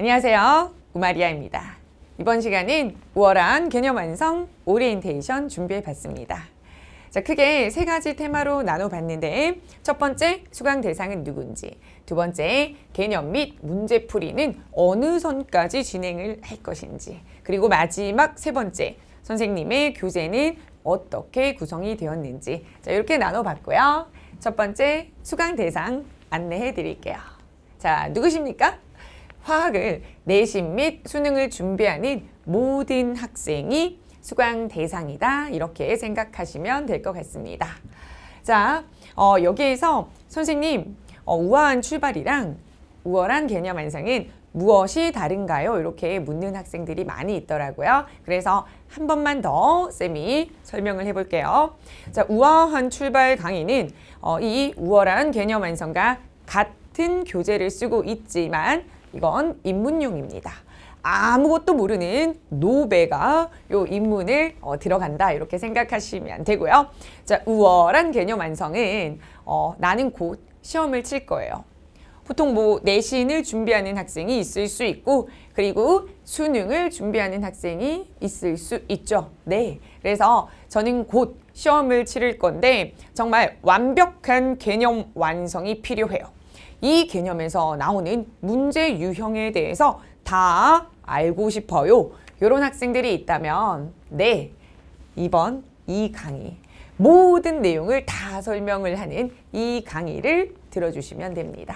안녕하세요. 구마리아입니다 이번 시간은 우월한 개념 완성 오리엔테이션 준비해 봤습니다. 자, 크게 세 가지 테마로 나눠 봤는데 첫 번째 수강 대상은 누군지 두 번째 개념 및 문제풀이는 어느 선까지 진행을 할 것인지 그리고 마지막 세 번째 선생님의 교재는 어떻게 구성이 되었는지 자, 이렇게 나눠 봤고요. 첫 번째 수강 대상 안내해 드릴게요. 자, 누구십니까? 화학을 내신 및 수능을 준비하는 모든 학생이 수강 대상이다 이렇게 생각하시면 될 것 같습니다. 자 어, 여기에서 선생님 어, 우아한 출발이랑 우월한 개념 완성은 무엇이 다른가요? 이렇게 묻는 학생들이 많이 있더라고요. 그래서 한 번만 더 쌤이 설명을 해볼게요. 자, 우아한 출발 강의는 어, 이 우월한 개념 완성과 같은 교재를 쓰고 있지만 이건 입문용입니다. 아무것도 모르는 노배가 요 입문을 어, 들어간다 이렇게 생각하시면 되고요. 자 우월한 개념 완성은 어, 나는 곧 시험을 칠 거예요. 보통 뭐 내신을 준비하는 학생이 있을 수 있고 그리고 수능을 준비하는 학생이 있을 수 있죠. 네. 그래서 저는 곧 시험을 치를 건데 정말 완벽한 개념 완성이 필요해요. 이 개념에서 나오는 문제 유형에 대해서 다 알고 싶어요. 이런 학생들이 있다면 네, 이번 이 강의 모든 내용을 다 설명을 하는 이 강의를 들어주시면 됩니다.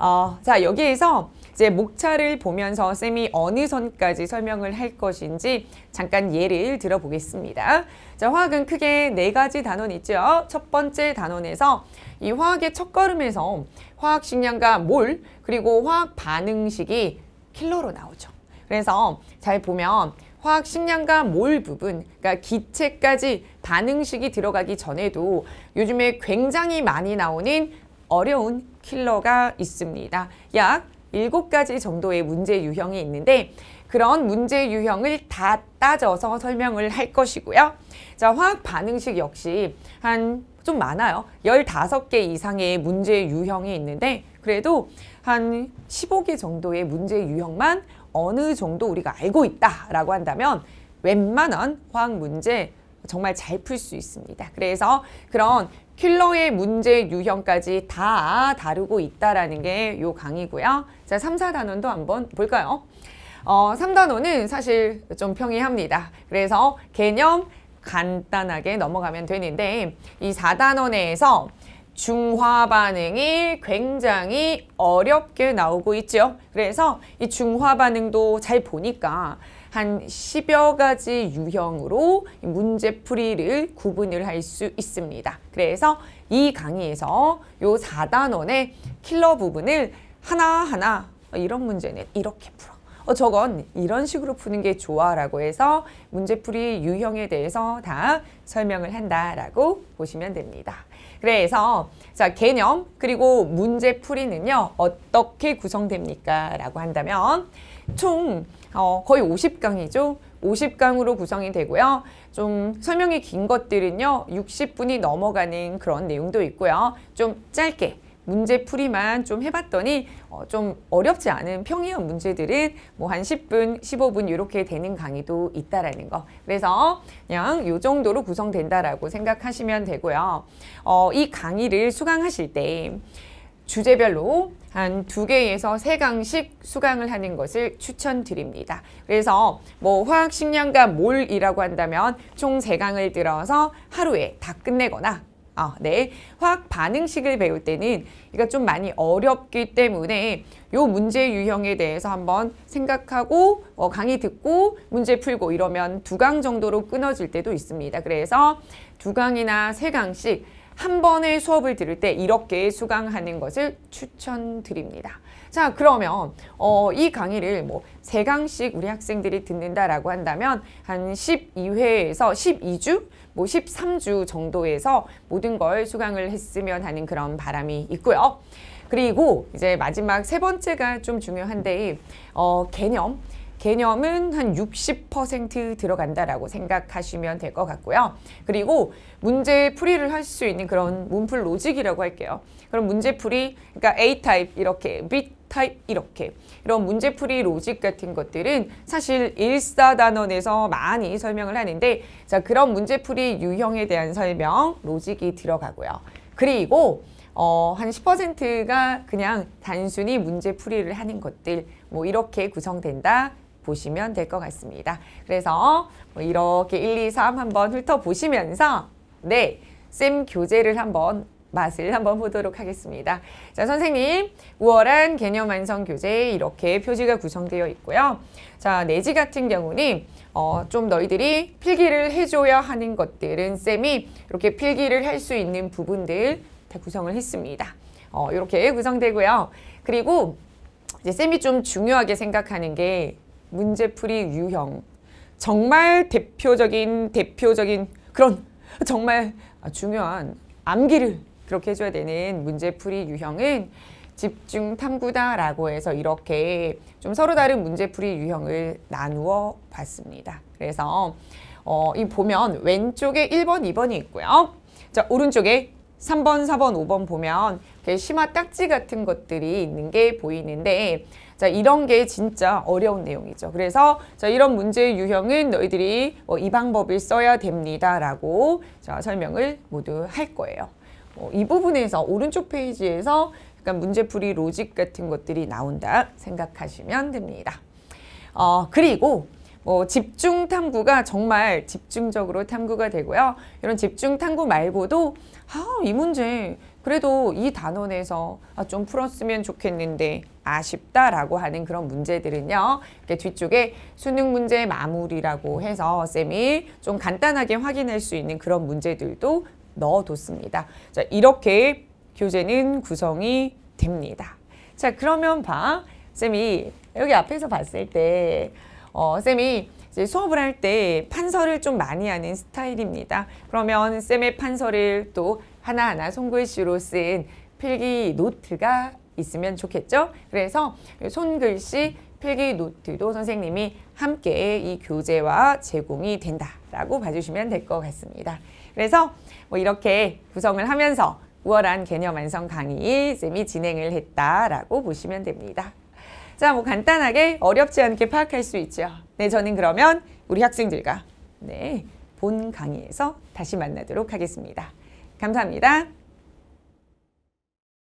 어, 자 여기에서 이제 목차를 보면서 쌤이 어느 선까지 설명을 할 것인지 잠깐 예를 들어보겠습니다. 자, 화학은 크게 네 가지 단원 있죠. 첫 번째 단원에서 이 화학의 첫걸음에서 화학식량과 몰 그리고 화학 반응식이 킬로로 나오죠. 그래서 잘 보면 화학 식량과 몰 부분, 그러니까 기체까지 반응식이 들어가기 전에도 요즘에 굉장히 많이 나오는 어려운 킬러가 있습니다. 약 7가지 정도의 문제 유형이 있는데 그런 문제 유형을 다 따져서 설명을 할 것이고요. 자, 화학 반응식 역시 한 좀 많아요. 15개 이상의 문제 유형이 있는데 그래도 한 15개 정도의 문제 유형만 어느 정도 우리가 알고 있다라고 한다면 웬만한 화학 문제 정말 잘 풀 수 있습니다. 그래서 그런 킬러의 문제 유형까지 다 다루고 있다라는 게 요 강의고요. 자, 3, 4단원도 한번 볼까요? 어, 3단원은 사실 좀 평이합니다. 그래서 개념 간단하게 넘어가면 되는데 이 4단원 에서 중화 반응이 굉장히 어렵게 나오고 있죠. 그래서 이 중화 반응도 잘 보니까 한 10여 가지 유형으로 문제풀이를 구분을 할 수 있습니다. 그래서 이 강의에서 요 4단원의 킬러 부분을 하나하나 이런 문제는 이렇게 풀어. 어, 저건 이런 식으로 푸는 게 좋아 라고 해서 문제풀이 유형에 대해서 다 설명을 한다라고 보시면 됩니다. 그래서 자 개념 그리고 문제풀이는요 어떻게 구성됩니까? 라고 한다면 총 어, 거의 50강이죠. 50강으로 구성이 되고요. 좀 설명이 긴 것들은요. 60분이 넘어가는 그런 내용도 있고요. 좀 짧게 문제풀이만 좀 해봤더니 어, 좀 어렵지 않은 평이형 문제들은 뭐 한 10분, 15분 이렇게 되는 강의도 있다라는 거. 그래서 그냥 요 정도로 구성된다라고 생각하시면 되고요. 어, 이 강의를 수강하실 때 주제별로 한 두 개에서 세 강씩 수강을 하는 것을 추천드립니다. 그래서 뭐 화학, 식량과 몰이라고 한다면 총 세 강을 들어서 하루에 다 끝내거나 아, 네. 화학 반응식을 배울 때는 이거 좀 많이 어렵기 때문에 요 문제 유형에 대해서 한번 생각하고 어, 강의 듣고 문제 풀고 이러면 두 강 정도로 끊어질 때도 있습니다. 그래서 두 강이나 세 강씩 한 번의 수업을 들을 때 이렇게 수강하는 것을 추천드립니다. 자 그러면 어, 이 강의를 뭐 세강씩 우리 학생들이 듣는다라고 한다면 한 12회에서 12주 뭐 13주 정도에서 모든 걸 수강을 했으면 하는 그런 바람이 있고요. 그리고 이제 마지막 세 번째가 좀 중요한데 어, 개념 개념은 한 60% 들어간다라고 생각하시면 될 것 같고요. 그리고 문제 풀이를 할 수 있는 그런 문풀 로직이라고 할게요. 그럼 문제 풀이 그러니까 A타입 이렇게 B 타입 이렇게 이런 문제풀이 로직 같은 것들은 사실 일사단원에서 많이 설명을 하는데 자 그런 문제풀이 유형에 대한 설명 로직이 들어가고요. 그리고 어, 한 10%가 그냥 단순히 문제풀이를 하는 것들 뭐 이렇게 구성된다 보시면 될 것 같습니다. 그래서 뭐 이렇게 1, 2, 3 한번 훑어보시면서 네, 쌤 교재를 한번 맛을 한번 보도록 하겠습니다. 자, 선생님, 우월한 개념 완성 교재 이렇게 표지가 구성되어 있고요. 자, 내지 같은 경우는 어, 좀 너희들이 필기를 해줘야 하는 것들은 쌤이 이렇게 필기를 할 수 있는 부분들 다 구성을 했습니다. 어, 이렇게 구성되고요. 그리고 이제 쌤이 좀 중요하게 생각하는 게 문제풀이 유형. 정말 대표적인 대표적인 그런 정말 중요한 암기를 그렇게 해줘야 되는 문제풀이 유형은 집중 탐구다라고 해서 이렇게 좀 서로 다른 문제풀이 유형을 나누어 봤습니다. 그래서 어, 이 보면 왼쪽에 1번, 2번이 있고요. 자, 오른쪽에 3번, 4번, 5번 보면 이렇게 심화 딱지 같은 것들이 있는 게 보이는데 자 이런 게 진짜 어려운 내용이죠. 그래서 자 이런 문제 유형은 너희들이 어, 이 방법을 써야 됩니다라고 자 설명을 모두 할 거예요. 어, 이 부분에서 오른쪽 페이지에서 약간 문제풀이 로직 같은 것들이 나온다 생각하시면 됩니다. 어, 그리고 뭐 집중 탐구가 정말 집중적으로 탐구가 되고요. 이런 집중 탐구 말고도 아, 이 문제 그래도 이 단원에서 아, 좀 풀었으면 좋겠는데 아쉽다라고 하는 그런 문제들은요. 이렇게 뒤쪽에 수능 문제 마무리라고 해서 쌤이 좀 간단하게 확인할 수 있는 그런 문제들도 넣어뒀습니다. 자, 이렇게 교재는 구성이 됩니다. 자, 그러면 봐. 쌤이 여기 앞에서 봤을 때 어, 쌤이 이제 수업을 할 때 판서를 좀 많이 하는 스타일입니다. 그러면 쌤의 판서를 또 하나하나 손글씨로 쓴 필기 노트가 있으면 좋겠죠? 그래서 손글씨 필기 노트도 선생님이 함께 이 교재와 제공이 된다라고 봐주시면 될 것 같습니다. 그래서 뭐 이렇게 구성을 하면서 우월한 개념 완성 강의 쌤이 진행을 했다라고 보시면 됩니다. 자, 뭐 간단하게 어렵지 않게 파악할 수 있죠. 네, 저는 그러면 우리 학생들과 네, 본 강의에서 다시 만나도록 하겠습니다. 감사합니다.